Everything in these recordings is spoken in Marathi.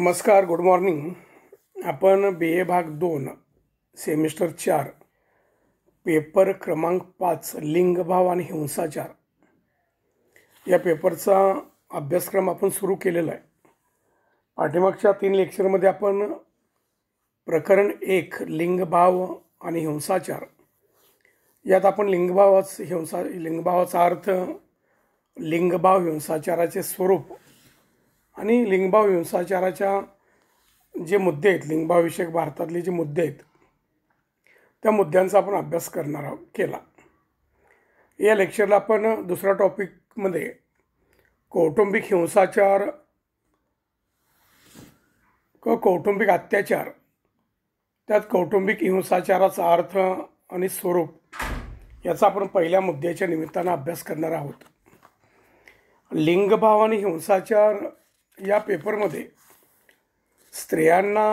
नमस्कार गुड मॉर्निंग आपण बी ए भाग दोन सेमिस्टर चार पेपर क्रमांक पाच लिंगभाव आणि हिंसाचार या पेपरचा अभ्यासक्रम आपण सुरू केलेला आहे पाठीमागच्या तीन लेक्चरमध्ये आपण प्रकरण एक लिंगभाव आणि हिंसाचार यात आपण लिंगभावाच हिंसा लिंगभावाचा अर्थ लिंगभाव हिंसाचाराचे स्वरूप आणि लिंगभाव हिंसाचाराच्या जे मुद्दे आहेत लिंगभावविषयक भारतातले जे मुद्दे आहेत त्या मुद्द्यांचा आपण अभ्यास करणार आहोत केला या लेक्चरला आपण दुसऱ्या टॉपिकमध्ये कौटुंबिक हिंसाचार क कौटुंबिक अत्याचार त्यात कौटुंबिक हिंसाचाराचा अर्थ आणि स्वरूप याचा आपण पहिल्या मुद्द्याच्या निमित्तानं अभ्यास करणार आहोत लिंगभाव आणि हिंसाचार या पेपरमध्ये स्त्रियांना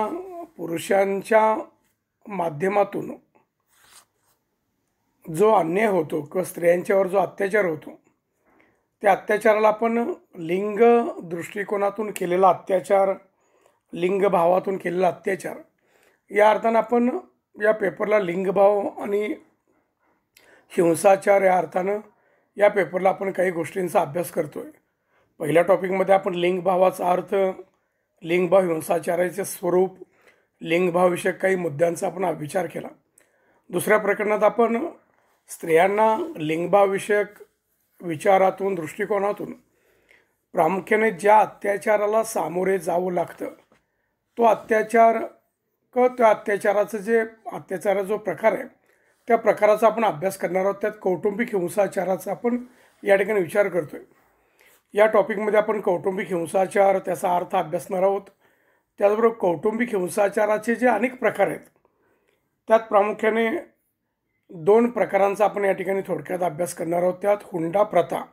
पुरुषांच्या माध्यमातून जो अन्याय होतो किंवा स्त्रियांच्यावर जो अत्याचार होतो त्या अत्याचाराला आपण लिंग दृष्टिकोनातून केलेला अत्याचार लिंगभावातून केलेला अत्याचार या अर्थानं आपण या पेपरला लिंगभाव आणि हिंसाचार या अर्थानं या पेपरला आपण काही गोष्टींचा अभ्यास करतो आहे पहिल्या टॉपिकमध्ये आपण लिंगभावाचा अर्थ लिंगभाव हिंसाचाराचे स्वरूप लिंगभावविषयक काही मुद्द्यांचा आपण विचार केला दुसऱ्या प्रकरणात आपण स्त्रियांना लिंगभावविषयक विचारातून दृष्टिकोनातून प्रामुख्याने ज्या अत्याचाराला सामोरे जावं लागतं तो अत्याचार क त्या अत्याचाराचं जे अत्याचाराचा जो प्रकार आहे त्या प्रकाराचा आपण अभ्यास करणार आहोत त्यात कौटुंबिक हिंसाचाराचा आपण या ठिकाणी विचार करतो आहे या टॉपिकमध्ये आपण कौटुंबिक हिंसाचार त्याचा अर्थ अभ्यासणार आहोत त्याचबरोबर कौटुंबिक हिंसाचाराचे जे अनेक प्रकार आहेत त्यात प्रामुख्याने दोन प्रकारांचा आपण या ठिकाणी थोडक्यात अभ्यास करणार आहोत त्यात हुंडा प्रथा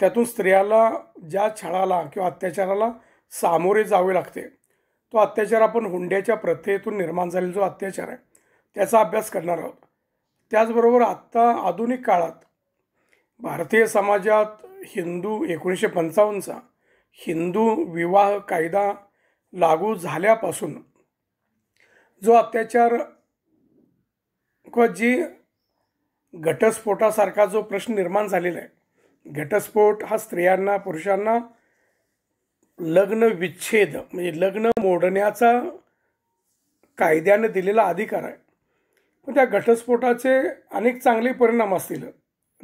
त्यातून स्त्रियाला ज्या छळाला किंवा अत्याचाराला सामोरे जावे लागते तो अत्याचार आपण हुंड्याच्या प्रथेतून निर्माण झालेला जो अत्याचार आहे त्याचा अभ्यास करणार आहोत त्याचबरोबर आत्ता आधुनिक काळात भारतीय समाजात हिंदू एकोणीसशे पंचावन्नचा हिंदू विवाह कायदा लागू झाल्यापासून जो अत्याचार किंवा जी घटस्फोटासारखा जो प्रश्न निर्माण झालेला आहे घटस्फोट हा स्त्रियांना पुरुषांना लग्न विच्छेद म्हणजे लग्न मोडण्याचा कायद्याने दिलेला अधिकार आहे पण त्या घटस्फोटाचे अनेक चांगले परिणाम असतील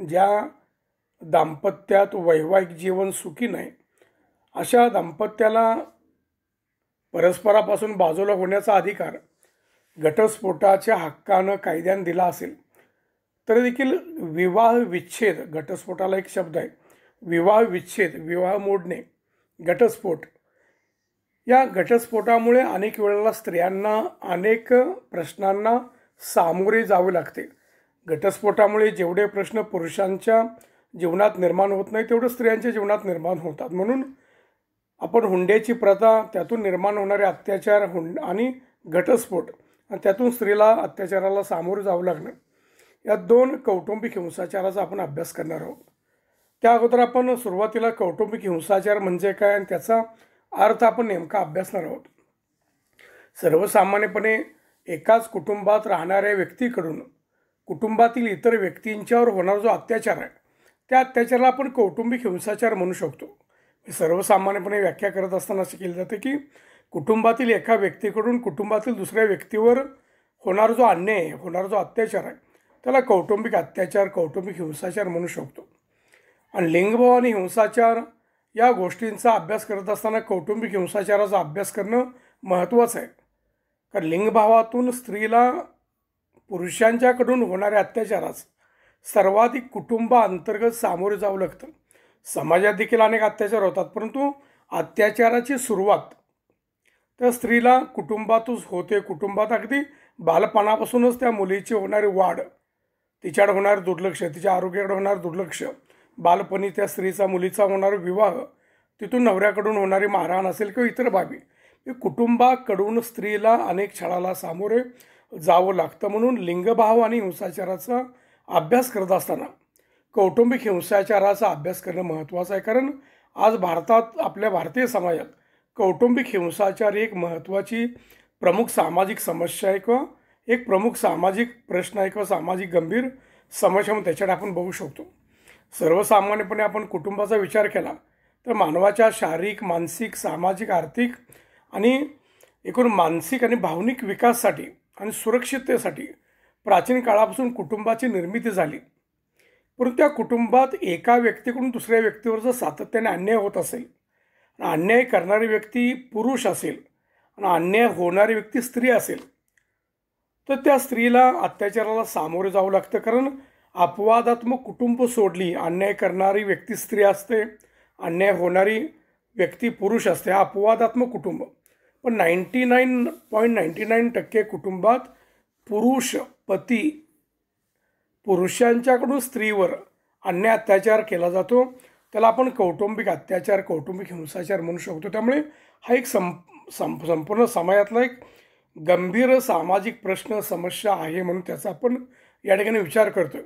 ज्या दाम्पत्यात वैवाहिक जीवन सुखी नाही अशा दाम्पत्याला परस्परापासून बाजूला होण्याचा अधिकार घटस्फोटाच्या हक्कानं कायद्यानं दिला असेल तरी देखील विवाह विच्छेद घटस्फोटाला एक शब्द आहे विवाह विच्छेद विवाह मोडणे घटस्फोट या घटस्फोटामुळे अनेक वेळेला स्त्रियांना अनेक प्रश्नांना सामोरे जावे लागते घटस्फोटामुळे जेवढे प्रश्न पुरुषांच्या जीवनात निर्माण होत नाही तेवढं स्त्रियांच्या जीवनात निर्माण होतात म्हणून आपण हुंड्याची प्रथा त्यातून निर्माण होणारे अत्याचार हुंड आणि घटस्फोट त्यातून स्त्रीला अत्याचाराला सामोरं जावं लागणं या दोन कौटुंबिक हिंसाचाराचा आपण अभ्यास करणार आहोत त्या अगोदर आपण सुरुवातीला कौटुंबिक हिंसाचार म्हणजे काय आणि त्याचा अर्थ आपण नेमका अभ्यासणार आहोत सर्वसामान्यपणे एकाच कुटुंबात राहणाऱ्या व्यक्तीकडून कुटुंबातील इतर व्यक्तींच्यावर होणारा जो अत्याचार आहे त्या अत्याचाराला आपण कौटुंबिक हिंसाचार म्हणू शकतो सर्वसामान्यपणे व्याख्या करत असताना असं केलं जाते की कुटुंबातील एका व्यक्तीकडून कुटुंबातील दुसऱ्या व्यक्तीवर होणार जो अन्याय आहे होणार जो अत्याचार आहे त्याला कौटुंबिक अत्याचार कौटुंबिक हिंसाचार म्हणू शकतो आणि लिंगभाव आणि हिंसाचार या गोष्टींचा अभ्यास करत असताना कौटुंबिक हिंसाचाराचा अभ्यास करणं महत्त्वाचं आहे कारण लिंगभावातून स्त्रीला पुरुषांच्याकडून होणाऱ्या अत्याचाराचं सर्वाधिक कुटुंबा अंतर्गत सामोरे जावं लागतं समाजात देखील अनेक अत्याचार होतात परंतु अत्याचाराची सुरुवात त्या स्त्रीला कुटुंबातच होते कुटुंबात अगदी बालपणापासूनच त्या मुलीची होणारी वाढ तिच्याकडे होणारे दुर्लक्ष तिच्या आरोग्याकडे होणारं दुर्लक्ष बालपणी त्या स्त्रीचा मुलीचा होणारा विवाह तिथून नवऱ्याकडून होणारी मारहाण असेल किंवा इतर बाबी कुटुंबाकडून स्त्रीला अनेक छळाला सामोरे जावं लागतं म्हणून लिंगभाव आणि हिंसाचाराचा अभ्यास करत असताना कौटुंबिक हिंसाचाराचा अभ्यास करणं महत्त्वाचं आहे कारण आज भारतात आपल्या भारतीय समाजात कौटुंबिक हिंसाचार ही एक महत्त्वाची प्रमुख सामाजिक समस्या आहे किंवा एक प्रमुख सामाजिक प्रश्न आहे किंवा सामाजिक गंभीर समस्या म्हणून त्याच्याकडे आपण बघू शकतो सर्वसामान्यपणे आपण कुटुंबाचा विचार केला तर मानवाच्या शारीरिक मानसिक सामाजिक आर्थिक आणि एकूण मानसिक आणि भावनिक विकासासाठी आणि सुरक्षिततेसाठी प्राचीन काळापासून कुटुंबाची निर्मिती झाली परंतु त्या कुटुंबात एका व्यक्तीकडून दुसऱ्या व्यक्तीवर जर सातत्याने अन्याय होत असेल आणि अन्याय करणारी व्यक्ती पुरुष असेल आणि अन्याय होणारी व्यक्ती स्त्री असेल तर त्या स्त्रीला अत्याचाराला सामोरे जावं लागतं कारण अपवादात्मक कुटुंब सोडली अन्याय करणारी व्यक्ती स्त्री असते अन्याय होणारी व्यक्ती पुरुष असते अपवादात्मक कुटुंब पण ninety nine point ninety nine टक्के कुटुंबात पुरुष पती पुरुषांच्याकडून स्त्रीवर अन्य अत्याचार केला जातो त्याला आपण कौटुंबिक अत्याचार कौटुंबिक हिंसाचार म्हणू शकतो त्यामुळे हा एक सं संपूर्ण समाजातला एक गंभीर सामाजिक प्रश्न समस्या आहे म्हणून त्याचा आपण या ठिकाणी विचार करतो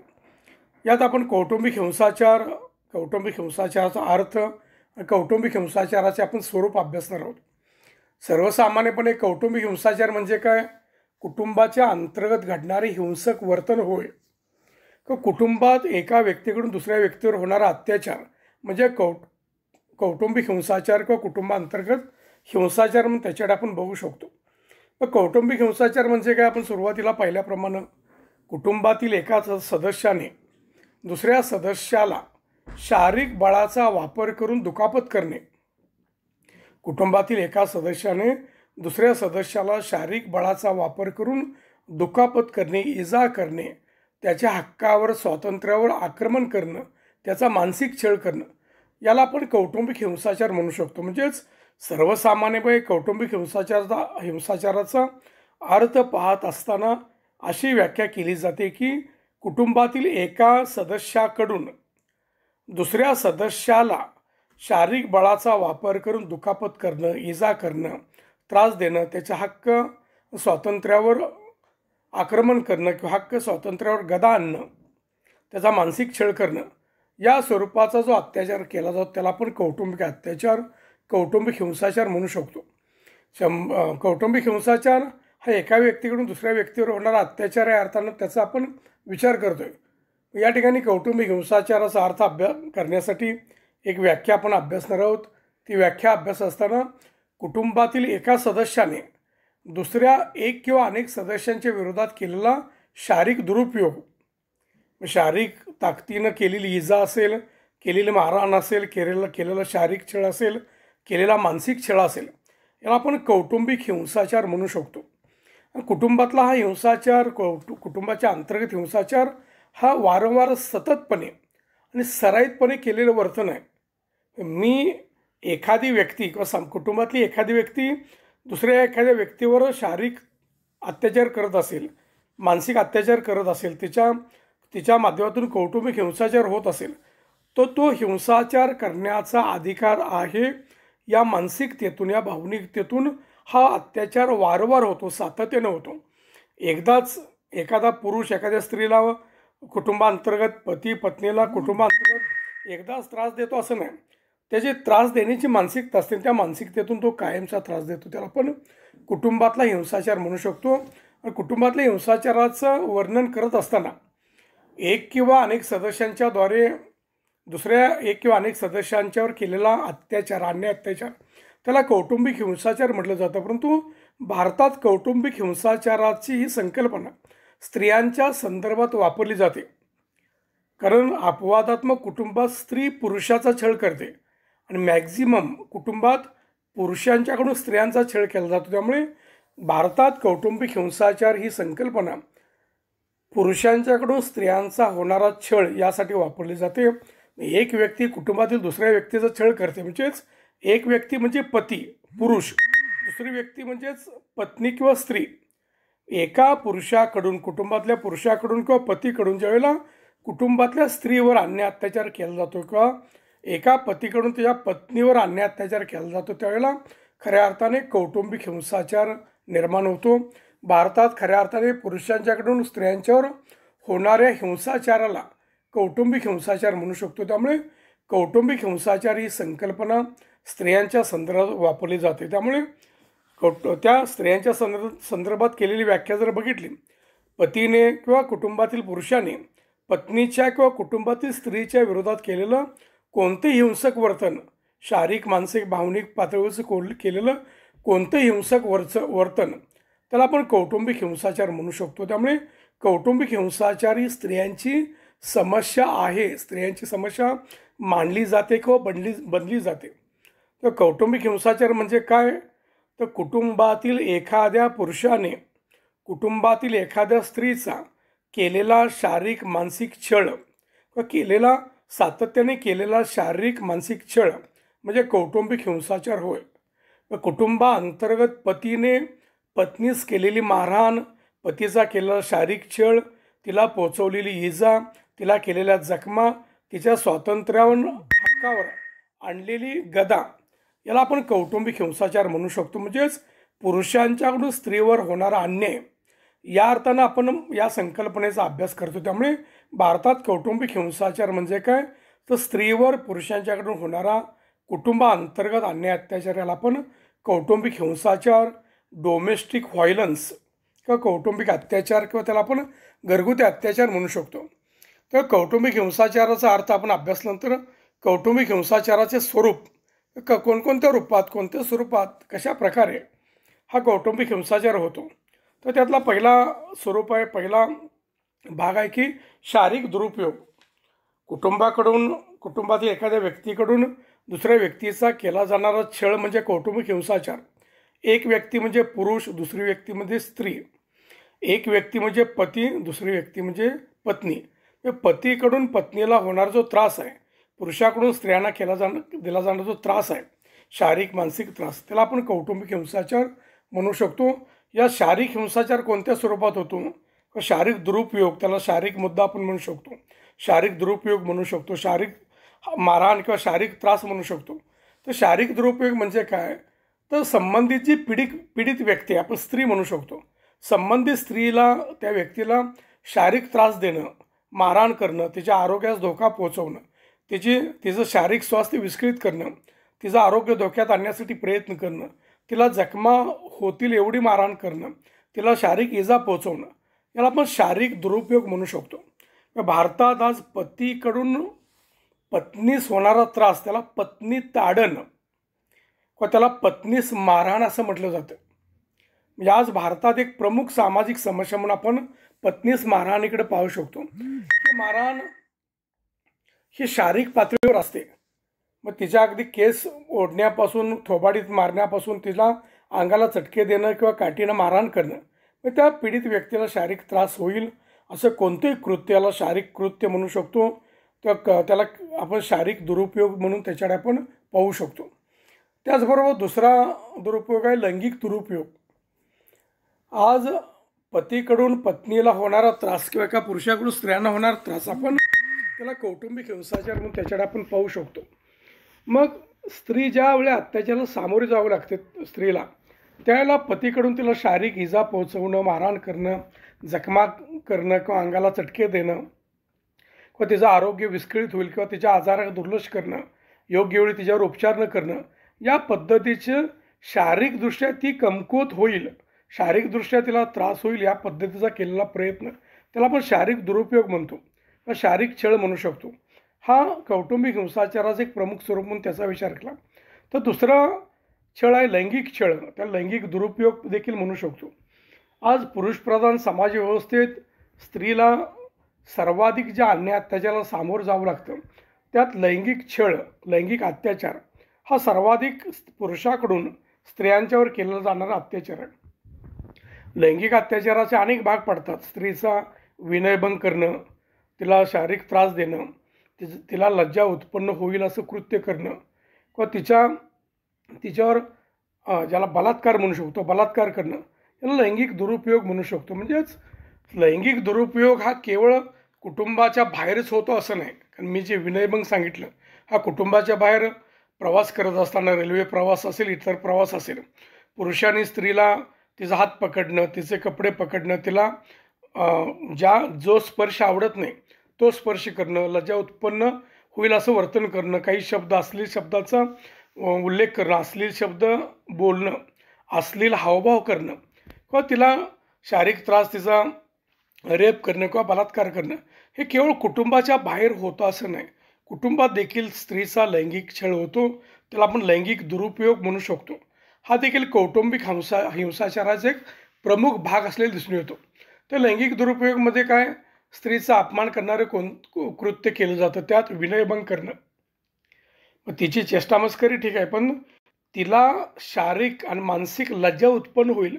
यात आपण कौटुंबिक हिंसाचार कौटुंबिक हिंसाचाराचा अर्थ कौटुंबिक हिंसाचाराचे आपण स्वरूप अभ्यासणार आहोत सर्वसामान्यपणे कौटुंबिक हिंसाचार म्हणजे काय कुटुंबाच्या अंतर्गत घडणारे हिंसक वर्तन होय कुटुंबात एका व्यक्तीकडून दुसऱ्या व्यक्तीवर होणारा अत्याचार म्हणजे कौट कौटुंबिक हिंसाचार किंवा कुटुंबाअंतर्गत हिंसाचार म्हणून त्याच्याकडे आपण बघू शकतो मग कौटुंबिक हिंसाचार म्हणजे काय आपण सुरुवातीला पाहिल्याप्रमाणे कुटुंबातील एका सदस्याने दुसऱ्या सदस्याला शारीरिक बळाचा वापर करून दुखापत करणे कुटुंबातील एका सदस्याने दुसऱ्या सदस्याला शारीरिक बळाचा वापर करून दुखापत करणे इजा करणे त्याच्या हक्कावर स्वातंत्र्यावर आक्रमण करणं त्याचा मानसिक छळ करणं याला आपण कौटुंबिक हिंसाचार म्हणू शकतो म्हणजेच सर्वसामान्यपणे कौटुंबिक हिंसाचाराचा हिंसाचाराचा अर्थ पाहत असताना अशी व्याख्या केली जाते की कुटुंबातील एका सदस्याकडून दुसऱ्या सदस्याला शारीरिक बळाचा वापर करून दुखापत करणं इजा करणं त्रास देणं त्याच्या हक्क स्वातंत्र्यावर आक्रमण करणं किंवा हक्क स्वातंत्र्यावर गदा आणणं त्याचा मानसिक छळ करणं या स्वरूपाचा जो अत्याचार केला जातो त्याला आपण कौटुंबिक अत्याचार कौटुंबिक हिंसाचार म्हणू शकतो शंभ कौटुंबिक हिंसाचार हा एका व्यक्तीकडून दुसऱ्या व्यक्तीवर होणारा अत्याचार या अर्थानं त्याचा आपण विचार करतो आहे या ठिकाणी कौटुंबिक हिंसाचाराचा अर्थ अभ्यास करण्यासाठी एक व्याख्या आपण अभ्यासणार आहोत ती व्याख्या अभ्यास असताना कुटुंबातील एका सदस्याने दुसऱ्या एक किंवा अनेक सदस्यांच्या विरोधात केलेला शारीरिक दुरुपयोग शारीरिक ताकदीनं केलेली इजा असेल केलेली मारहाण असेल केलेला केलेला शारीरिक छळ असेल केलेला मानसिक छळ असेल याला आपण कौटुंबिक हिंसाचार म्हणू शकतो कुटुंबातला हा हिंसाचार कौटु कुटुंबाच्या अंतर्गत हिंसाचार हा वारंवार सततपणे आणि सराईतपणे केलेलं वर्तन आहे मी एखादी व्यक्ती किंवा सम कुटुंबातली एखादी व्यक्ती दुसऱ्या एखाद्या व्यक्तीवर शारीरिक अत्याचार करत असेल मानसिक अत्याचार करत असेल तिच्या तिच्या माध्यमातून कौटुंबिक हिंसाचार होत असेल तर तो हिंसाचार करण्याचा अधिकार आहे या मानसिकतेतून या भावनिकतेतून हा अत्याचार वारंवार होतो सातत्यानं होतो एकदाच एखादा पुरुष एखाद्या स्त्रीला कुटुंबांतर्गत पती पत्नीला कुटुंबाअंतर्गत एकदाच त्रास देतो असं नाही त्याचे त्रास देण्याची मानसिकता असते त्या मानसिकतेतून तो कायमचा त्रास देतो त्याला आपण कुटुंबातला हिंसाचार म्हणू शकतो कुटुंबातल्या हिंसाचाराचं वर्णन करत असताना एक किंवा अनेक सदस्यांच्याद्वारे दुसऱ्या एक किंवा अनेक सदस्यांच्यावर केलेला अत्याचार अन्य अत्याचार त्याला कौटुंबिक हिंसाचार म्हटलं जातं परंतु भारतात कौटुंबिक हिंसाचाराची ही संकल्पना स्त्रियांच्या संदर्भात वापरली जाते कारण अपवादात्मक कुटुंबात स्त्री पुरुषाचा छळ करते आणि मॅक्झिमम कुटुंबात पुरुषांच्याकडून स्त्रियांचा छळ केला जातो त्यामुळे भारतात कौटुंबिक हिंसाचार ही संकल्पना पुरुषांच्याकडून स्त्रियांचा होणारा छळ यासाठी वापरली जाते एक व्यक्ती कुटुंबातील दुसऱ्या व्यक्तीचा छळ करते म्हणजेच एक व्यक्ती म्हणजे पती पुरुष दुसरी व्यक्ती म्हणजेच पत्नी किंवा स्त्री एका पुरुषाकडून कुटुंबातल्या पुरुषाकडून किंवा पतीकडून ज्यावेळेला कुटुंबातल्या स्त्रीवर अन्य अत्याचार केला जातो किंवा एका पतीकडून त्याच्या पत्नीवर अन्याय अत्याचार केला जातो त्यावेळेला खऱ्या अर्थाने कौटुंबिक हिंसाचार निर्माण होतो भारतात खऱ्या अर्थाने पुरुषांच्याकडून स्त्रियांच्यावर होणाऱ्या हिंसाचाराला कौटुंबिक हिंसाचार म्हणू शकतो त्यामुळे कौटुंबिक हिंसाचार ही संकल्पना स्त्रियांच्या संदर्भात वापरली जाते त्यामुळे कौट त्या स्त्रियांच्या संदर्भ संदर्भात केलेली व्याख्या जर बघितली पतीने किंवा कुटुंबातील पुरुषाने पत्नीच्या किंवा कुटुंबातील स्त्रीच्या विरोधात केलेलं कोणतंही हिंसक वर्तन शारीरिक मानसिक भावनिक पातळीवरचं कोल केलेलं कोणतंही हिंसक वर्च वर्तन त्याला आपण कौटुंबिक हिंसाचार म्हणू शकतो त्यामुळे कौटुंबिक हिंसाचार ही स्त्रियांची समस्या आहे स्त्रियांची समस्या मांडली जाते किंवा बनली बनली जाते तर कौटुंबिक हिंसाचार म्हणजे काय तर कुटुंबातील एखाद्या पुरुषाने कुटुंबातील एखाद्या स्त्रीचा केलेला शारीरिक मानसिक छळ किंवा केलेला सातत्याने केलेला शारीरिक मानसिक छळ म्हणजे कौटुंबिक हिंसाचार होय व कुटुंबाअंतर्गत पतीने पत्नीस केलेली मारहाण पतीचा केलेला शारीरिक छळ तिला पोचवलेली इजा तिला केलेल्या जखमा तिच्या स्वातंत्र्यावर हक्कावर आणलेली गदा याला आपण कौटुंबिक हिंसाचार म्हणू शकतो म्हणजेच पुरुषांच्याकडून स्त्रीवर होणारा अन्याय या अर्थानं आपण या संकल्पनेचा अभ्यास करतो त्यामुळे भारतात कौटुंबिक हिंसाचार म्हणजे काय तर स्त्रीवर पुरुषांच्याकडून होणारा कुटुंबाअंतर्गत अन्य अत्याचार याला आपण कौटुंबिक हिंसाचार डोमेस्टिक व्हायलन्स किंवा कौटुंबिक अत्याचार किंवा त्याला आपण घरगुती अत्याचार म्हणू शकतो तर कौटुंबिक हिंसाचाराचा अर्थ आपण अभ्यासल्यानंतर कौटुंबिक हिंसाचाराचे स्वरूप क कोणकोणत्या रूपात कोणत्या स्वरूपात कशा प्रकारे हा कौटुंबिक हिंसाचार होतो तर त्यातला पहिला स्वरूप आहे पहिला भाग आहे की शारीरिक दुरुपयोग कुटुंबाकडून कुटुंबातील एखाद्या व्यक्तीकडून दुसऱ्या व्यक्तीचा केला जाणारा छळ म्हणजे कौटुंबिक हिंसाचार एक व्यक्ती म्हणजे पुरुष दुसरी व्यक्ती म्हणजे स्त्री एक व्यक्ती म्हणजे पती दुसरी व्यक्ती म्हणजे पत्नी पतीकडून पत्नीला होणारा जो त्रास आहे पुरुषाकडून स्त्रियांना केला जाण दिला जाणारा जो त्रास आहे शारीरिक मानसिक त्रास त्याला आपण कौटुंबिक हिंसाचार म्हणू शकतो या शारीरिक हिंसाचार कोणत्या स्वरूपात होतो शारीरिक दुरुपयोग त्याला शारीरिक मुद्दा आपण म्हणू शकतो शारीरिक दुरुपयोग म्हणू शकतो शारीरिक मारहाण किंवा शारीरिक त्रास म्हणू शकतो तर शारीरिक दुरुपयोग म्हणजे काय तर संबंधित जी पीडित पीडित व्यक्ती आपण स्त्री म्हणू शकतो संबंधित स्त्रीला त्या व्यक्तीला शारीरिक त्रास देणं मारहाण करणं तिच्या आरोग्यास धोका पोहोचवणं तिची तिचं शारीरिक स्वास्थ्य विस्कळीत करणं तिचं आरोग्य धोक्यात आणण्यासाठी प्रयत्न करणं तिला जखमा होतील एवढी मारहाण करणं तिला शारीरिक इजा पोहोचवणं याला आपण शारीरिक दुरुपयोग म्हणू शकतो भारतात आज पतीकडून पत्नीस होणारा त्रास त्याला पत्नी ताडण व त्याला पत्नीस मारहाण असं म्हटलं जातं म्हणजे आज भारतात एक प्रमुख सामाजिक समस्या म्हणून आपण पत्नीस मारहाणीकडे पाहू शकतो मारहाण ही शारीरिक पातळीवर असते मग तिच्या अगदी केस ओढण्यापासून थोबाडीत मारण्यापासून तिला अंगाला चटके देणं किंवा काठीनं मारहाण करणं त्या पीडित व्यक्तीला शारीरिक त्रास होईल असं कोणतंही कृत्याला शारीरिक कृत्य म्हणू शकतो त्या क त्याला आपण शारीरिक दुरुपयोग म्हणून त्याच्याकडे आपण पाहू शकतो त्याचबरोबर दुसरा दुरुपयोग आहे लैंगिक दुरुपयोग आज पतीकडून पत्नीला होणारा त्रास किंवा एका पुरुषाकडून स्त्रियांना होणारा त्रास आपण त्याला कौटुंबिक हिंसाचार म्हणून त्याच्याकडे आपण पाहू शकतो मग स्त्री ज्या वेळेला अत्याचाराला सामोरे जावं लागते स्त्रीला त्यावेळेला पतीकडून तिला शारीरिक इजा पोहोचवणं मारहाण करणं जखमा करणं किंवा अंगाला चटके देणं किंवा तिचं आरोग्य विस्कळीत होईल किंवा तिच्या आजाराला दुर्लक्ष करणं योग्य वेळी तिच्यावर उपचार न करणं या पद्धतीचं शारीरिकदृष्ट्या ती कमकुवत होईल शारीरिकदृष्ट्या तिला त्रास होईल या पद्धतीचा केलेला प्रयत्न त्याला आपण शारीरिक दुरुपयोग म्हणतो किंवा शारीरिक छळ म्हणू शकतो हा कौटुंबिक हिंसाचाराचं एक प्रमुख स्वरूप म्हणून त्याचा विचार केला तर दुसरं छळ आहे लैंगिक छळ त्या लैंगिक दुरुपयोग देखील म्हणू शकतो आज पुरुषप्रधान समाजव्यवस्थेत स्त्रीला सर्वाधिक ज्या अन्याय अत्याचाराला सामोरं जावं लागतं त्यात लैंगिक छळ लैंगिक अत्याचार हा सर्वाधिक पुरुषाकडून स्त्रियांच्यावर केला जाणारा अत्याचार आहे लैंगिक अत्याचाराचे अनेक भाग पडतात स्त्रीचा विनयभंग करणं तिला शारीरिक त्रास देणं तिला लज्जा उत्पन्न होईल असं कृत्य करणं किंवा तिच्या तिच्यावर ज्याला बलात्कार म्हणू शकतो बलात्कार करणं याला लैंगिक दुरुपयोग म्हणू शकतो म्हणजेच लैंगिक दुरुपयोग हा केवळ कुटुंबाच्या बाहेरच होतो असं नाही कारण मी जे विनयभंग सांगितलं हा कुटुंबाच्या बाहेर प्रवास करत असताना रेल्वे प्रवास असेल इतर प्रवास असेल पुरुषांनी स्त्रीला तिचा हात पकडणं तिचे कपडे पकडणं तिला ज्या जो स्पर्श आवडत नाही तो स्पर्श करणं लज्जा उत्पन्न होईल असं वर्तन करणं काही शब्द असले शब्दाचं उल्लेख करणं अश्लील शब्द बोलणं अश्लील हावभाव करणं किंवा तिला शारीरिक त्रास तिचा रेप करणं किंवा बलात्कार करणं हे केवळ कुटुंबाच्या बाहेर होतं असं नाही कुटुंबात देखील स्त्रीचा लैंगिक छळ होतो त्याला आपण लैंगिक दुरुपयोग म्हणू शकतो हा देखील कौटुंबिक हिंसा हिंसाचाराचा एक प्रमुख भाग असलेला दिसून येतो तर लैंगिक दुरुपयोगमध्ये काय स्त्रीचा अपमान करणारं कोण कृत्य केलं जातं त्यात विनयभंग करणं मग तिची चेष्टामस्करी ठीक आहे पण तिला शारीरिक आणि मानसिक लज्जा उत्पन्न होईल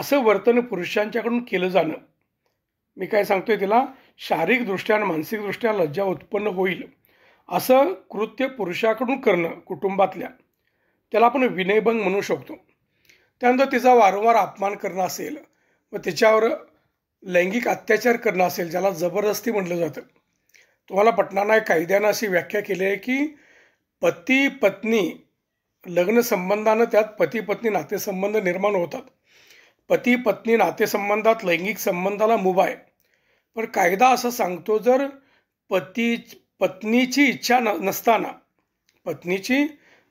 असं वर्तन पुरुषांच्याकडून केलं जाणं मी काय सांगतोय तिला शारीरिकदृष्ट्या आणि मानसिकदृष्ट्या लज्जा उत्पन्न होईल असं कृत्य पुरुषाकडून करणं कुटुंबातल्या त्याला आपण विनयभंग म्हणू शकतो त्यानंतर तिचा वारंवार अपमान करणं असेल व तिच्यावर लैंगिक अत्याचार करणं असेल ज्याला जबरदस्ती म्हटलं जातं तुम्हाला पटनाना कायद्यानं अशी व्याख्या केली आहे की पती पत्नी लग्नसंबंधानं त्यात पती पत्नी नातेसंबंध निर्माण होतात पती पत्नी नातेसंबंधात लैंगिक संबंधाला मुभा आहे पण कायदा असं सांगतो जर पती पत्नीची इच्छा न नसताना पत्नीची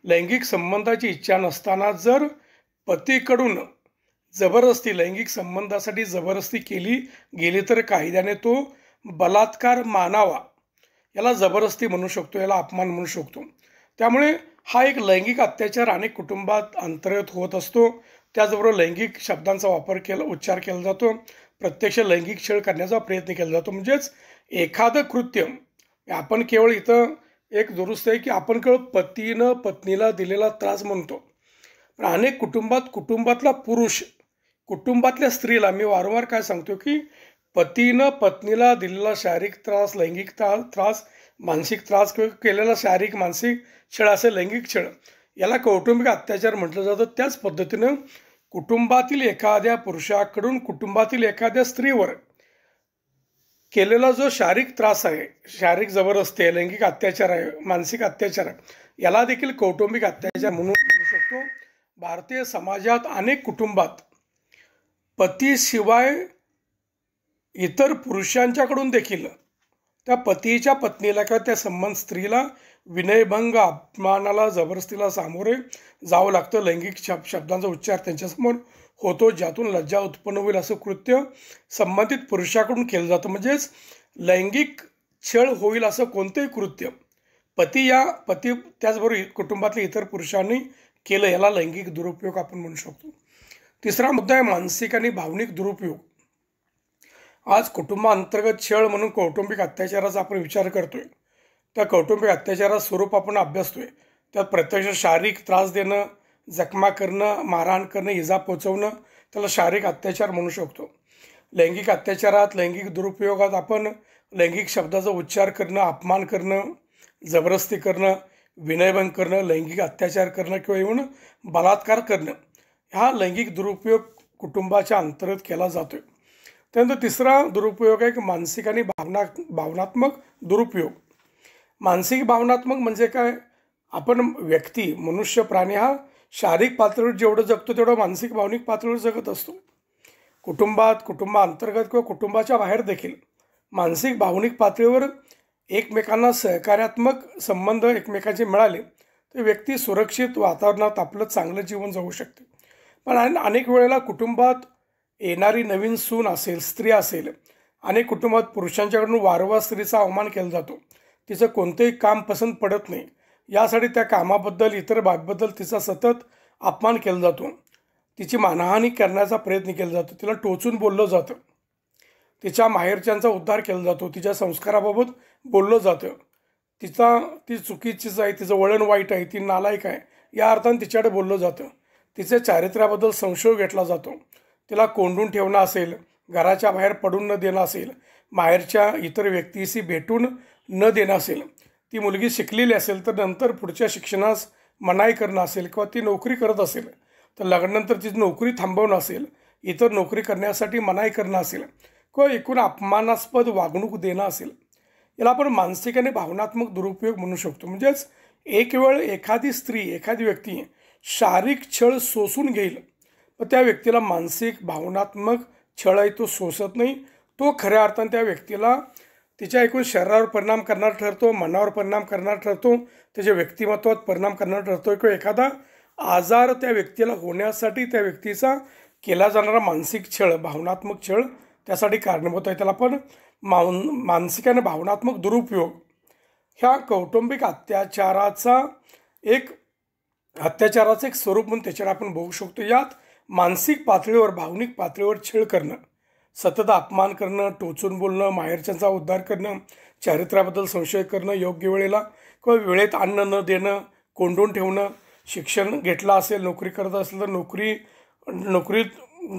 लैंगिक संबंधाची इच्छा नसताना जर पतीकडून जबरदस्ती लैंगिक संबंधासाठी जबरदस्ती केली गेली तर कायद्याने तो बलात्कार मानावा याला जबरदस्ती म्हणू शकतो याला अपमान म्हणू शकतो त्यामुळे हा एक लैंगिक अत्याचार अनेक कुटुंबात अंतर्गत होत असतो त्याचबरोबर लैंगिक शब्दांचा वापर केला उच्चार केला जातो प्रत्यक्ष लैंगिक छळ करण्याचा प्रयत्न केला जातो म्हणजेच एखादं कृत्य आपण केवळ इथं एक दुरुस्त आहे की आपण केवळ पतीनं पत्नीला दिलेला त्रास म्हणतो पण अनेक कुटुंबात कुटुंबातला पुरुष कुटुंबातल्या स्त्रीला मी वारंवार काय सांगतो की पतीनं पत्नीला दिलेला शारीरिक त्रास लैंगिक त्रास त्रास मानसिक त्रास किंवा केलेला शारीरिक मानसिक छळ असे लैंगिक छळ याला कौटुंबिक अत्याचार म्हटलं जातं त्याच पद्धतीनं कुटुंबातील एखाद्या पुरुषाकडून कुटुंबातील एखाद्या स्त्रीवर केलेला जो शारीरिक त्रास आहे शारीरिक जबरदस्ती आहे लैंगिक अत्याचार आहे मानसिक अत्याचार आहे याला देखील कौटुंबिक अत्याचार म्हणून म्हणू शकतो भारतीय समाजात अनेक कुटुंबात पतीशिवाय इतर पुरुषांच्याकडून देखील त्या पतीच्या पत्नीला किंवा त्या संबंध स्त्रीला विनयभंग अपमानाला जबरदस्तीला सामोरे जावं लागतं लैंगिक शब शब्दांचा उच्चार त्यांच्यासमोर होतो ज्यातून लज्जा उत्पन्न होईल असं कृत्य संबंधित पुरुषाकडून केलं जातं म्हणजेच लैंगिक छळ होईल असं कोणतंही कृत्य पती या पती त्याचबरोबर कुटुंबातल्या इतर पुरुषांनी केलं याला लैंगिक दुरुपयोग आपण म्हणू शकतो तिसरा मुद्दा आहे मानसिक आणि भावनिक दुरुपयोग आज कुटुंबाअंतर्गत छळ म्हणून कौटुंबिक अत्याचाराचा आपण विचार करतोय त्या कौटुंबिक अत्याचारात स्वरूप आपण अभ्यासतोय त्यात प्रत्यक्ष शारीरिक त्रास देणं जखमा करणं मारहाण करणं इजा पोचवणं त्याला शारीरिक अत्याचार म्हणू शकतो लैंगिक अत्याचारात लैंगिक दुरुपयोगात आपण लैंगिक शब्दाचा उच्चार करणं अपमान करणं जबरदस्ती करणं विनयभंग करणं लैंगिक अत्याचार करणं किंवा येऊन बलात्कार करणं हा लैंगिक दुरुपयोग कुटुंबाच्या अंतर्गत केला जातो त्यानंतर तिसरा दुरुपयोग आहे की मानसिक आणि भावना भावनात्मक दुरुपयोग मानसिक भावनात्मक म्हणजे काय आपण व्यक्ती मनुष्य प्राणी हा शारीरिक पातळीवर जेवढं जगतो तेवढं मानसिक भावनिक पातळीवर जगत असतो कुटुंबात कुटुंबा अंतर्गत किंवा कुटुंबाच्या बाहेर देखील मानसिक भावनिक पातळीवर एकमेकांना सहकार्यात्मक संबंध एकमेकांचे मिळाले तर व्यक्ती सुरक्षित वातावरणात आपलं चांगलं जीवन जगू शकते पण अनेक वेळेला कुटुंबात येणारी नवीन सून असेल स्त्री असेल अनेक कुटुंबात पुरुषांच्याकडून वारंवार स्त्रीचा अवमान केला जातो तिचं कोणतंही काम पसंत पडत नाही यासाठी त्या कामाबद्दल इतर बाबीबद्दल तिचा सतत अपमान केला जातो तिची मानहानी करण्याचा प्रयत्न केला जातो तिला टोचून बोललं जातं तिच्या माहेरच्यांचा उद्धार केला जातो तिच्या संस्काराबाबत बोललं जातं तिचा ती चुकीचीच आहे तिचं वळण वाईट आहे ती नालायक आहे या अर्थानं तिच्याकडे बोललं जातं तिचे चारित्र्याबद्दल संशय घेतला जातो तिला कोंडून ठेवणं असेल घराच्या बाहेर पडून न देणं असेल माहेरच्या इतर व्यक्तीशी भेटून न देणं असेल ती मुलगी शिकलेली असेल तर नंतर पुढच्या शिक्षणास मनाई करणं असेल किंवा ती नोकरी करत असेल तर लग्नानंतर तिची नोकरी थांबवणं असेल इतर नोकरी करण्यासाठी मनाई करणं असेल किंवा एकूण अपमानास्पद वागणूक देणं असेल याला आपण मानसिक आणि भावनात्मक दुरुपयोग म्हणू शकतो म्हणजेच एक वेळ एखादी स्त्री एखादी व्यक्ती शारीरिक छळ सोसून घेईल पण त्या व्यक्तीला मानसिक भावनात्मक छळ आहे तो सोसत नाही तो खऱ्या अर्थानं त्या व्यक्तीला तिच्या एकूण शरीरावर परिणाम करणार ठरतो मनावर परिणाम करणार ठरतो त्याच्या व्यक्तिमत्वात परिणाम करणार ठरतो किंवा एखादा आजार त्या व्यक्तीला होण्यासाठी त्या व्यक्तीचा केला जाणारा मानसिक छळ भावनात्मक छळ त्यासाठी कारणीभूत आहे त्याला पण माऊन मानसिक आणि भावनात्मक दुरुपयोग ह्या कौटुंबिक अत्याचाराचा एक अत्याचाराचं एक स्वरूप म्हणून त्याच्यावर आपण बघू शकतो यात मानसिक पातळीवर भावनिक पातळीवर छळ करणं सतत अपमान करणं टोचून बोलणं माहेरच्यांचा उद्धार करणं चारित्र्याबद्दल संशय करणं योग्य वेळेला किंवा वेळेत अन्न न देणं कोंडून ठेवणं शिक्षण घेतलं असेल नोकरी करत असेल तर नोकरी नोकरीत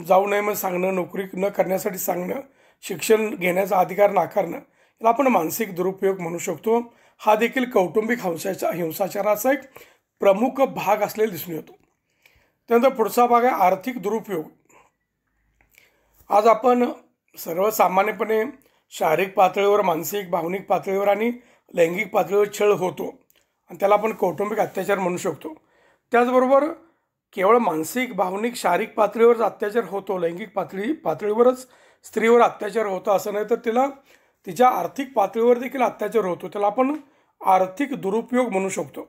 जाऊ नये मग सांगणं नोकरी न करण्यासाठी सांगणं शिक्षण घेण्याचा अधिकार नाकारणं याला आपण मानसिक दुरुपयोग म्हणू शकतो हा देखील कौटुंबिक हंसाचा हिंसाचाराचा एक प्रमुख भाग असलेला दिसून येतो त्यानंतर पुढचा भाग आहे आर्थिक दुरुपयोग आज आपण सर्वसामान्यपणे शारीरिक पातळीवर मानसिक भावनिक पातळीवर आणि लैंगिक पातळीवर छळ होतो आणि त्याला आपण कौटुंबिक अत्याचार म्हणू शकतो त्याचबरोबर केवळ मानसिक भावनिक शारीरिक पातळीवरच अत्याचार होतो लैंगिक पातळी पातळीवरच स्त्रीवर अत्याचार होतो असं नाही तर तिला तिच्या आर्थिक पातळीवर देखील अत्याचार होतो त्याला आपण आर्थिक दुरुपयोग म्हणू शकतो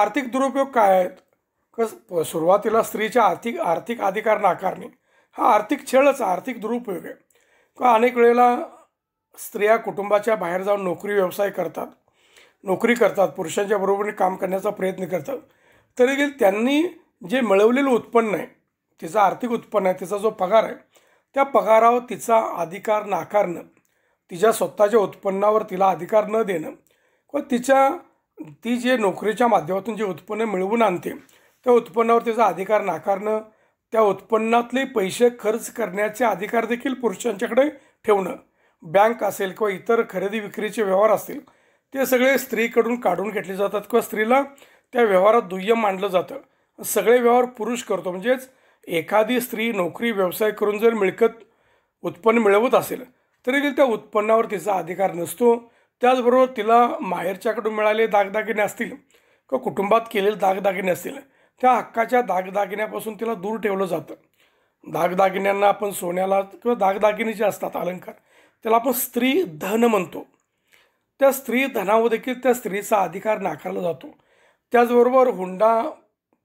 आर्थिक दुरुपयोग काय आहेत कस सुरुवातीला स्त्रीच्या आर्थिक आर्थिक अधिकार नाकारणे हा आर्थिक छळच आर्थिक दुरुपयोग आहे किंवा अनेक वेळेला स्त्रिया कुटुंबाच्या बाहेर जाऊन नोकरी व्यवसाय करतात नोकरी करतात पुरुषांच्या बरोबरीने काम करण्याचा प्रयत्न करतात तरी देखील त्यांनी जे मिळवलेलं उत्पन्न आहे तिचं आर्थिक उत्पन्न आहे तिचा जो पगार आहे त्या पगारावर तिचा अधिकार नाकारणं तिच्या स्वतःच्या उत्पन्नावर तिला अधिकार न देणं किंवा तिच्या ती जे नोकरीच्या माध्यमातून जे उत्पन्न मिळवून आणते त्या उत्पन्नावर तिचा अधिकार नाकारणं त्या उत्पन्नातले पैसे खर्च करण्याचे अधिकार देखील पुरुषांच्याकडे ठेवणं बँक असेल किंवा इतर खरेदी विक्रीचे व्यवहार असतील ते सगळे स्त्रीकडून काढून घेतले जातात किंवा स्त्रीला त्या व्यवहारात दुय्यम मानलं जातं सगळे व्यवहार पुरुष करतो म्हणजेच एखादी स्त्री नोकरी व्यवसाय करून जर मिळकत उत्पन्न मिळवत असेल तरी देखील त्या उत्पन्नावर तिचा अधिकार नसतो त्याचबरोबर तिला माहेरच्याकडून मिळाले दागदागिने असतील किंवा कुटुंबात केलेले दागदागिने असतील त्या हक्काच्या दागदागिन्यापासून तिला दूर ठेवलं जातं दागदागिन्यांना आपण सोन्याला किंवा दागदागिने जे असतात अलंकार त्याला आपण स्त्री धन म्हणतो त्या स्त्री धनावर देखील त्या स्त्रीचा अधिकार नाकारला जातो त्याचबरोबर हुंडा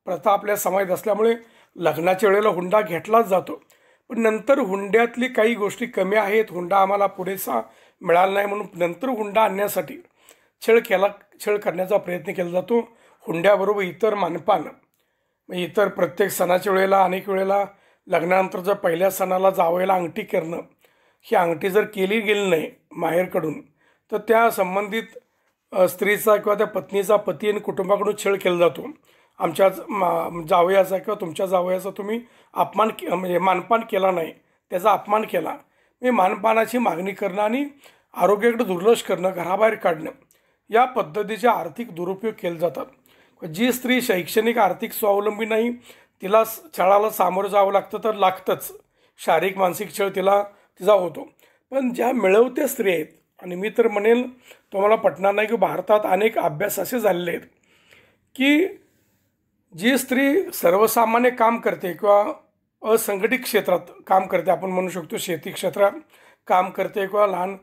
प्रथा आपल्या समाजात असल्यामुळे लग्नाच्या वेळेला हुंडा घेतलाच जातो पण नंतर हुंड्यातली काही गोष्टी कमी आहेत हुंडा आम्हाला पुरेसा मिळाला नाही म्हणून नंतर हुंडा आणण्यासाठी छळ केला छळ करण्याचा प्रयत्न केला जातो हुंड्याबरोबर इतर मानपानं म्हणजे इतर प्रत्येक सणाच्या वेळेला अनेक वेळेला लग्नानंतर जर पहिल्या सणाला जावयाला अंगठी करणं ही अंगठी जर केली गेली नाही माहेरकडून तर त्या संबंधित स्त्रीचा किंवा त्या पत्नीचा पती आणि कुटुंबाकडून छळ केला जातो आमच्या मा जावयाचा किंवा तुमच्या जावयाचा तुम्ही अपमान के म्हणजे मानपान केला नाही त्याचा अपमान केला मी मानपानाची मागणी करणं आणि आरोग्याकडे दुर्लक्ष करणं घराबाहेर काढणं या पद्धतीचे आर्थिक दुरुपयोग केले जातात जी स्त्री शैक्षणिक आर्थिक स्वावलंबी नाही तिला छळाला सामोरं जावं लागतं तर लागतंच शारीरिक मानसिक छळ तिला तिचा होतो पण ज्या मिळवत्या स्त्री आहेत आणि मी तर म्हणेल तुम्हाला पटणार नाही की भारतात अनेक अभ्यास असे झालेले आहेत की जी स्त्री सर्वसामान्य काम करते किंवा असंघटित क्षेत्रात काम करते आपण म्हणू शकतो शेती क्षेत्रात काम करते किंवा लहान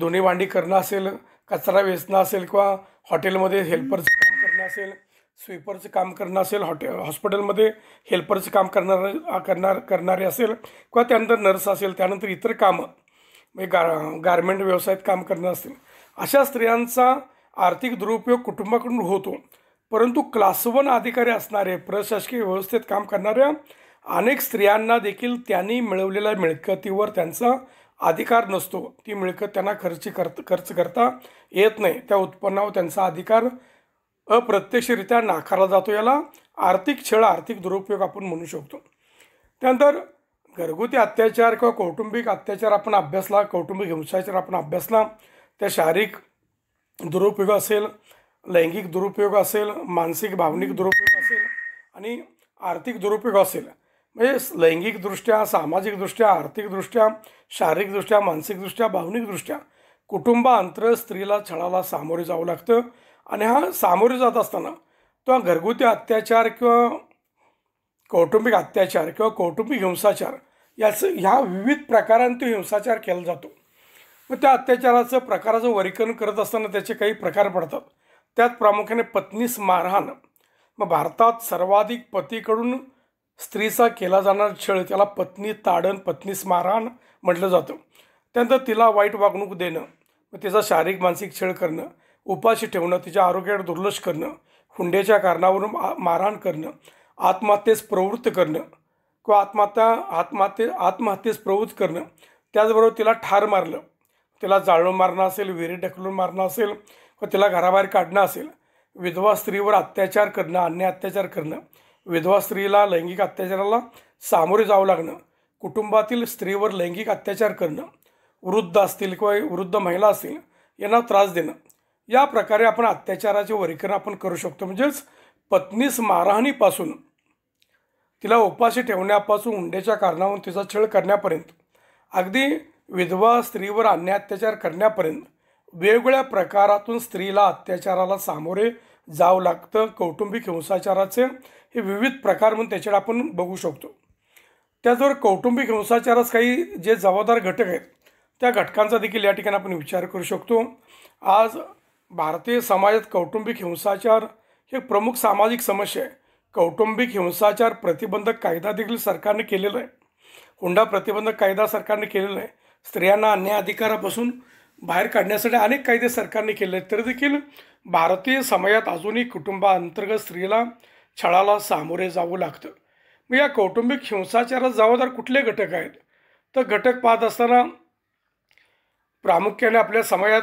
धुणी वांडी करणं असेल कचरा वेचणं असेल किंवा हॉटेलमध्ये हेल्परचं काम करणं असेल स्वीपरचं काम करणं असेल हॉटेल हॉस्पिटलमध्ये हेल्परचं काम करणार करणार करणारे असेल किंवा त्यानंतर नर्स असेल त्यानंतर इतर कामं म्हणजे गार गारमेंट व्यवसायात काम करणं असतील अशा स्त्रियांचा आर्थिक दुरुपयोग कुटुंबाकडून होतो परंतु क्लास वन अधिकारी असणारे प्रशासकीय व्यवस्थेत काम करणाऱ्या अनेक स्त्रियांना देखील त्यांनी मिळवलेल्या मिळकतीवर त्यांचा अधिकार नसतो ती मिळकत त्यांना खर्च करत खर्च करता येत नाही त्या उत्पन्नावर त्यांचा अधिकार अप्रत्यक्षरित्या नाकारला जातो याला आर्थिक छळ आर्थिक दुरुपयोग आपण म्हणू शकतो त्यानंतर घरगुती अत्याचार किंवा कौटुंबिक अत्याचार आपण अभ्यासला कौटुंबिक हिंसाचार आपण अभ्यासला त्या शारीरिक दुरुपयोग असेल लैंगिक दुरुपयोग असेल मानसिक भावनिक दुरुपयोग असेल आणि आर्थिक दुरुपयोग असेल म्हणजे लैंगिकदृष्ट्या सामाजिकदृष्ट्या आर्थिकदृष्ट्या शारीरिकदृष्ट्या मानसिकदृष्ट्या भावनिकदृष्ट्या कुटुंबांतर स्त्रीला छळाला सामोरे जावं लागतं आणि हा सामोरे जात असताना तो घरगुती अत्याचार किंवा कौटुंबिक अत्याचार किंवा कौटुंबिक हिंसाचार याचं ह्या विविध प्रकारांत तो हिंसाचार केला जातो मग त्या अत्याचाराचं प्रकाराचं वर्गीकरण करत असताना त्याचे काही प्रकार पडतात त्यात प्रामुख्याने पत्नीस मारहाण मग भारतात सर्वाधिक पतीकडून स्त्रीचा केला जाणारा छळ त्याला पत्नी ताडण पत्नी मारहाण म्हटलं जातं त्यानंतर तिला वाईट वागणूक देणं मग तिचा शारीरिक मानसिक छळ करणं उपाशी ठेवणं तिच्या आरोग्याकडे दुर्लक्ष करणं हुंड्याच्या कारणावरून मारहाण करणं आत्महत्येस प्रवृत्त करणं किंवा आत्महत्या आत्महत्ये आत्महत्येस प्रवृत्त करणं त्याचबरोबर तिला ठार मारलं तिला जाळून मारणं असेल विहिरी ढकलून मारणं असेल किंवा तिला घराबाहेर काढणं असेल विधवा स्त्रीवर अत्याचार करणं अन्य अत्याचार करणं विधवा स्त्रीला लैंगिक अत्याचाराला सामोरे जावं लागणं कुटुंबातील स्त्रीवर लैंगिक अत्याचार करणं वृद्ध असतील किंवा वृद्ध महिला असतील यांना त्रास देणं या प्रकारे आपण अत्याचाराचे वर्गीकरण आपण करू शकतो म्हणजेच पत्नीस मारहाणीपासून तिला उपाशी ठेवण्यापासून हुंड्याच्या कारणावरून तिचा छळ करण्यापर्यंत अगदी विधवा स्त्रीवर अन्याय अत्याचार करण्यापर्यंत वेगवेगळ्या प्रकारातून स्त्रीला अत्याचाराला सामोरे जावं लागतं कौटुंबिक हिंसाचाराचे हे विविध प्रकार म्हणून त्याच्यावर आपण बघू शकतो त्याचबरोबर कौटुंबिक हिंसाचारास काही जे जबाबदार घटक आहेत त्या घटकांचा देखील या ठिकाणी आपण विचार करू शकतो आज भारतीय समाजात कौटुंबिक हिंसाचार ही प्रमुख सामाजिक समस्या आहे कौटुंबिक हिंसाचार प्रतिबंधक कायदा देखील सरकारने केलेला आहे हुंडा प्रतिबंधक कायदा सरकारने केलेला आहे स्त्रियांना अन्याय अधिकारापासून बाहेर काढण्यासाठी अनेक कायदे सरकारने केले आहेत तरी देखील भारतीय समाजात अजूनही कुटुंबाअंतर्गत स्त्रीला छळाला सामोरे जावं लागतं मग या कौटुंबिक हिंसाचारात जबाबदार कुठले घटक आहेत तर घटक पाहत असताना प्रामुख्याने आपल्या समाजात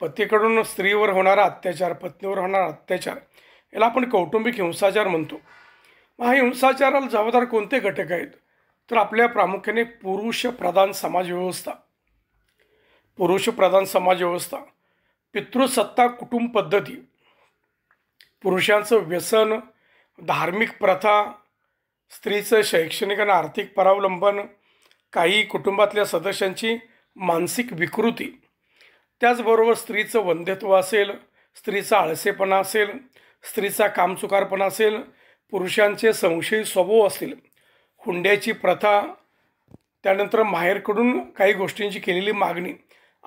पतीकडून स्त्रीवर होणारा अत्याचार पत्नीवर होणारा अत्याचार याला आपण कौटुंबिक हिंसाचार म्हणतो मग हा हिंसाचाराला जबाबदार कोणते घटक आहेत तर आपल्या प्रामुख्याने पुरुषप्रधान समाजव्यवस्था पुरुषप्रधान समाजव्यवस्था पितृसत्ता कुटुंब पद्धती पुरुषांचं व्यसन धार्मिक प्रथा स्त्रीचं शैक्षणिक आणि आर्थिक परावलंबन काही कुटुंबातल्या सदस्यांची मानसिक विकृती त्याचबरोबर स्त्रीचं वंध्यत्व असेल स्त्रीचा आळसेपणा असेल स्त्रीचा कामचुकारपणा असेल पुरुषांचे संशयी स्वभाव असतील हुंड्याची प्रथा त्यानंतर माहेरकडून काही गोष्टींची केलेली मागणी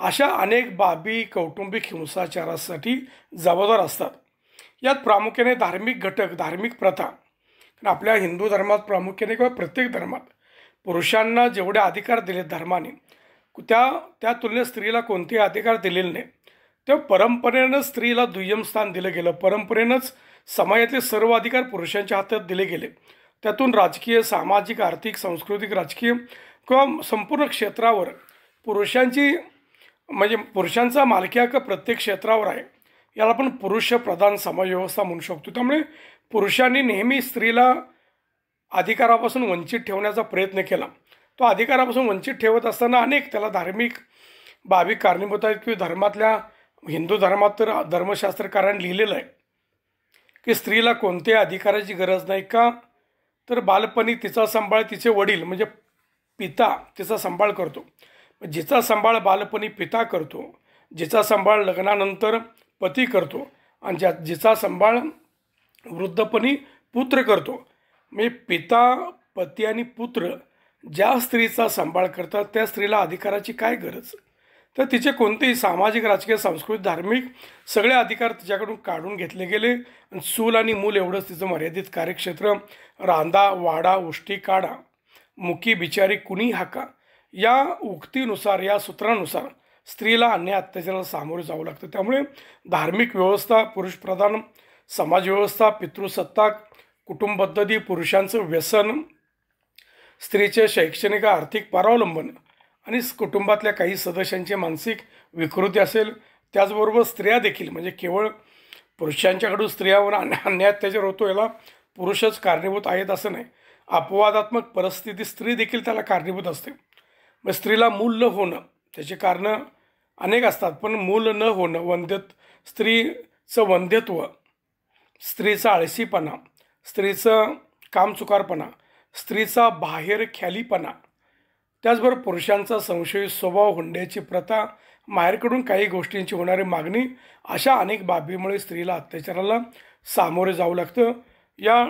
अशा अनेक बाबी कौटुंबिक हिंसाचारासाठी जबाबदार असतात यात प्रामुख्याने धार्मिक घटक धार्मिक प्रथा आपल्या हिंदू धर्मात प्रामुख्याने किंवा प्रत्येक धर्मात पुरुषांना जेवढे अधिकार दिले धर्माने त्या त्या तुलनेत स्त्रीला कोणतेही अधिकार दिलेले नाही तेव्हा परंपरेनं स्त्रीला दुय्यम स्थान दिलं गेलं परंपरेनंच समाजातले सर्व अधिकार पुरुषांच्या हातात दिले गेले त्यातून राजकीय सामाजिक आर्थिक सांस्कृतिक राजकीय किंवा संपूर्ण क्षेत्रावर पुरुषांची म्हणजे पुरुषांचा मालकी हक्क प्रत्येक क्षेत्रावर आहे याला आपण पुरुष प्रधान समाजव्यवस्था म्हणू शकतो त्यामुळे पुरुषांनी नेहमी स्त्रीला अधिकारापासून वंचित ठेवण्याचा प्रयत्न केला तो अधिकारापासून वंचित ठेवत असताना अनेक त्याला धार्मिक बाबी कारणीभूत आहेत किंवा धर्मातल्या हिंदू धर्मात तर धर्मशास्त्रकारांनी लिहिलेलं आहे की स्त्रीला कोणत्या अधिकाराची गरज नाही का तर बालपणी तिचा सांभाळ तिचे वडील म्हणजे पिता तिचा सांभाळ करतो जिचा सांभाळ बालपणी पिता करतो जिचा सांभाळ लग्नानंतर पती करतो आणि ज्या जिचा सांभाळ वृद्धपणी पुत्र करतो म्हणजे पिता पती आणि पुत्र ज्या स्त्रीचा सांभाळ करतात त्या स्त्रीला अधिकाराची काय गरज तर तिचे कोणतेही सामाजिक राजकीय सांस्कृतिक धार्मिक सगळे अधिकार तिच्याकडून काढून घेतले गेले आणि चूल आणि मूल एवढंच तिचं मर्यादित कार्यक्षेत्र रांदा वाडा उष्टी काढा मुकी बिचारी कुणी हाका या उक्तीनुसार या सूत्रानुसार स्त्रीला अन्याय अत्याचाराला सामोरे जावं लागतं त्यामुळे धार्मिक व्यवस्था पुरुषप्रधान समाजव्यवस्था पितृसत्ताक कुटुंबपद्धती पुरुषांचं व्यसन स्त्रीचे शैक्षणिक आर्थिक परावलंबन आणि कुटुंबातल्या काही सदस्यांची मानसिक विकृती असेल त्याचबरोबर स्त्रिया देखील म्हणजे केवळ पुरुषांच्याकडून स्त्रियावर अन्याय त्याच्यावर होतो याला पुरुषच कारणीभूत आहेत असं नाही अपवादात्मक परिस्थिती स्त्री देखील त्याला कारणीभूत असते मग स्त्रीला मूल न होणं त्याची कारणं अनेक असतात पण मूल न होणं वंद्य स्त्रीचं वंध्यत्व स्त्रीचा आळशीपणा स्त्रीचं कामचुकारपणा स्त्रीचा बाहेर ख्यालीपणा त्याचबरोबर पुरुषांचा संशयी स्वभाव हुंड्याची प्रथा माहेरकडून काही गोष्टींची होणारी मागणी अशा अनेक बाबीमुळे स्त्रीला अत्याचाराला सामोरे जावं लागतं या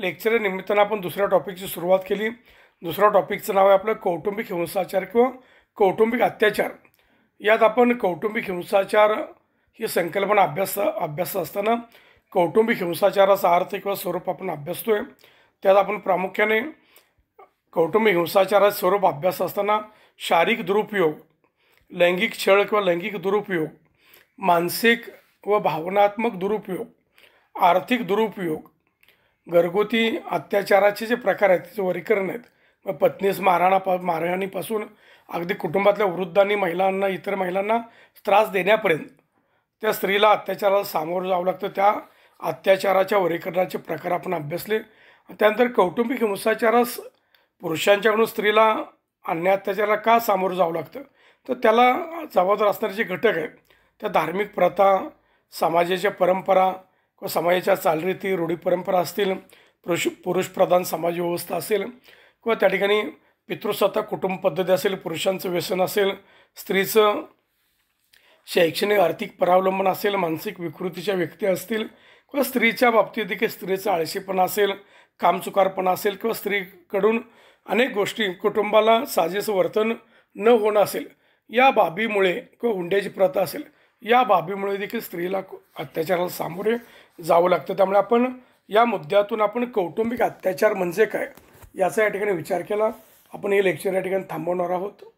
लेक्चर निमित्तानं आपण दुसऱ्या टॉपिकची सुरुवात केली दुसऱ्या टॉपिकचं नाव आहे आपलं कौटुंबिक हिंसाचार किंवा कौटुंबिक अत्याचार यात आपण कौटुंबिक हिंसाचार ही संकल्पना अभ्यास अभ्यास असताना कौटुंबिक हिंसाचाराचा अर्थ किंवा स्वरूप आपण अभ्यासतोय आहे त्यात आपण प्रामुख्याने कौटुंबिक हिंसाचारात स्वरूप अभ्यास असताना शारीरिक दुरुपयोग लैंगिक छळ किंवा लैंगिक दुरुपयोग मानसिक व भावनात्मक दुरुपयोग आर्थिक दुरुपयोग घरगुती अत्याचाराचे जे प्रकार आहेत त्याचे वरीकरण आहेत मग पत्नीस महाराणा प महाराणीपासून अगदी कुटुंबातल्या वृद्धांनी महिलांना इतर महिलांना त्रास देण्यापर्यंत त्या स्त्रीला अत्याचाराला सामोरं जावं लागतं त्या अत्याचाराच्या वर्गीकरणाचे प्रकार आपण अभ्यासले त्यानंतर कौटुंबिक हिंसाचारास पुरुषांच्याकडून स्त्रीला अन्य अत्याचाराला का सामोरं जावं लागतं तर त्याला जबाबदार असणारे जे घटक आहे त्या धार्मिक प्रथा समाजाच्या परंपरा किंवा समाजाच्या चालरीती रूढी परंपरा असतील पुरुष पुरुषप्रधान समाजव्यवस्था असेल किंवा त्या ठिकाणी पितृसत्ता कुटुंब पद्धती असेल पुरुषांचं व्यसन असेल स्त्रीचं शैक्षणिक आर्थिक परावलंबन असेल मानसिक विकृतीच्या व्यक्ती असतील किंवा स्त्रीच्या बाबतीत देखील स्त्रीचं आळशीपणा असेल कामचुकारपणा असेल किंवा स्त्रीकडून अनेक गोष्टी कुटुंबाला साजेसं वर्तन न होणं असेल या बाबीमुळे किंवा हुंड्याची प्रथा असेल या बाबीमुळे देखील स्त्रीला अत्याचाराला सामोरे जावं लागतं त्यामुळे आपण या मुद्द्यातून आपण कौटुंबिक अत्याचार म्हणजे काय याचा या ठिकाणी विचार केला आपण हे लेक्चर या ठिकाणी थांबवणार आहोत